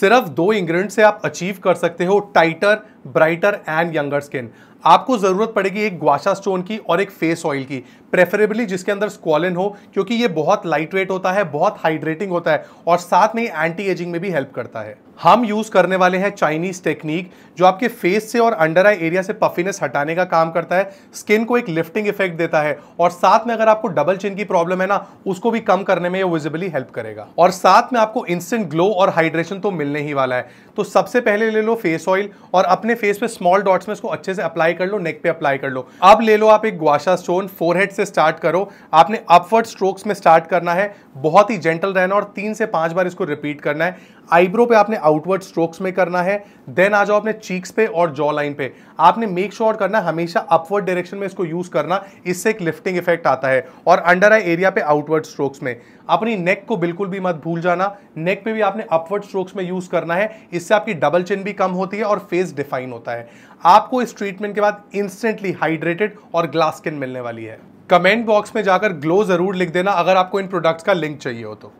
सिर्फ दो इंग्रेडिएंट से आप अचीव कर सकते हो tighter brighter and younger skin आपको ज़रूरत पड़ेगी एक ग्वाशा स्टोन की और एक फेस ऑयल की प्रेफरेबली जिसके अंदर स्क्वालिन हो क्योंकि ये बहुत लाइट वेट होता है बहुत हाइड्रेटिंग होता है और साथ में एंटी एजिंग में भी हेल्प करता है हम यूज़ करने वाले हैं चाइनीज़ टेक्निक जो आपके फेस से और अंडर आई एरिया से पफिनेस हटाने का काम करता है स्किन को एक लिफ्टिंग इफेक्ट देता है और साथ में अगर आपको डबल चिन की प्रॉब्लम है ना उसको भी कम करने में ये विजिबली हेल्प करेगा और साथ में आपको इंस्टेंट ग्लो और हाइड्रेशन तो मिलने ही वाला है तो सबसे पहले ले लो फेस ऑयल और अपने फेस पे स्मॉल डॉट्स में इसको अच्छे से अप्लाई कर लो नेक पे अप्लाई कर लो अब ले लो आप एक ग्वाशा स्टोन फोरहेड से स्टार्ट करो आपने अपवर्ड स्ट्रोक्स में स्टार्ट करना है बहुत ही जेंटल रहना और तीन से पांच बार इसको रिपीट करना है आईब्रो पे आपने आउटवर्ड स्ट्रोक्स में करना है देन आ जाओ अपने चीक्स पे और जॉ लाइन पे आपने मेक श्योर sure करना हमेशा अपवर्ड डायरेक्शन में इसको यूज करना इससे एक लिफ्टिंग इफेक्ट आता है और अंडर आई एरिया पे आउटवर्ड स्ट्रोक्स में अपनी नेक को बिल्कुल भी मत भूल जाना नेक पे भी आपने अपवर्ड स्ट्रोक्स में यूज करना है इससे आपकी डबल चिन भी कम होती है और फेस डिफाइन होता है आपको इस ट्रीटमेंट के बाद इंस्टेंटली हाइड्रेटेड और ग्लास स्किन मिलने वाली है कमेंट बॉक्स में जाकर ग्लो जरूर लिख देना अगर आपको इन प्रोडक्ट्स का लिंक चाहिए हो तो